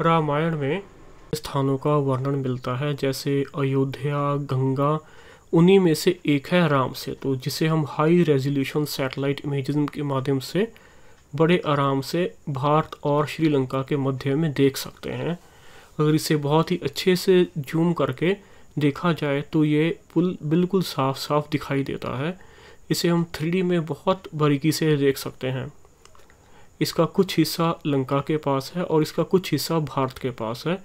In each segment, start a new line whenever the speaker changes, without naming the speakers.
रामायण में स्थानों का वर्णन मिलता है जैसे अयोध्या गंगा उन्हीं में से एक है राम सेतु जिसे हम हाई रेजोल्यूशन सैटेलाइट इमेज के माध्यम से बड़े आराम से भारत और श्रीलंका के मध्य में देख सकते हैं अगर इसे बहुत ही अच्छे से जूम करके देखा जाए तो ये पुल बिल्कुल साफ साफ दिखाई देता है इसे हम थ्री में बहुत बारीकी से देख सकते हैं इसका कुछ हिस्सा लंका के पास है और इसका कुछ हिस्सा भारत के पास है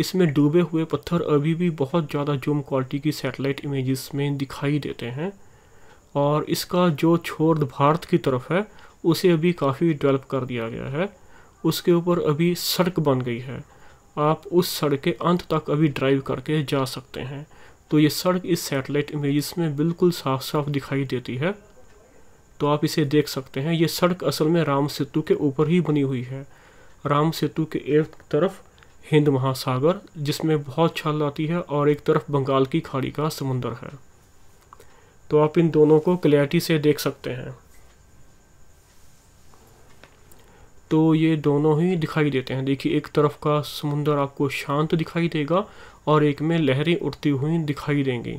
इसमें डूबे हुए पत्थर अभी भी बहुत ज़्यादा जूम क्वालिटी की सैटेलाइट इमेजेस में दिखाई देते हैं और इसका जो छोर भारत की तरफ है उसे अभी काफ़ी डेवलप कर दिया गया है उसके ऊपर अभी सड़क बन गई है आप उस सड़क के अंत तक अभी ड्राइव करके जा सकते हैं तो ये सड़क इस सैटेलाइट इमेजेस में बिल्कुल साफ साफ दिखाई देती है तो आप इसे देख सकते हैं ये सड़क असल में राम सेतु के ऊपर ही बनी हुई है राम सेतु के एक तरफ हिंद महासागर जिसमें बहुत छाल आती है और एक तरफ बंगाल की खाड़ी का समुंदर है तो आप इन दोनों को क्लैरिटी से देख सकते हैं तो ये दोनों ही दिखाई देते हैं देखिए एक तरफ का समुंदर आपको शांत दिखाई देगा और एक में लहरें उठती हुई दिखाई देंगी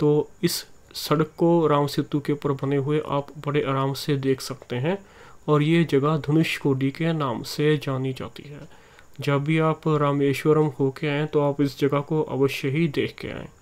तो इस सड़क को राम सेतु के ऊपर बने हुए आप बड़े आराम से देख सकते हैं और ये जगह धनुष कोडी के नाम से जानी जाती है जब भी आप रामेश्वरम होके आएँ तो आप इस जगह को अवश्य ही देख के आएँ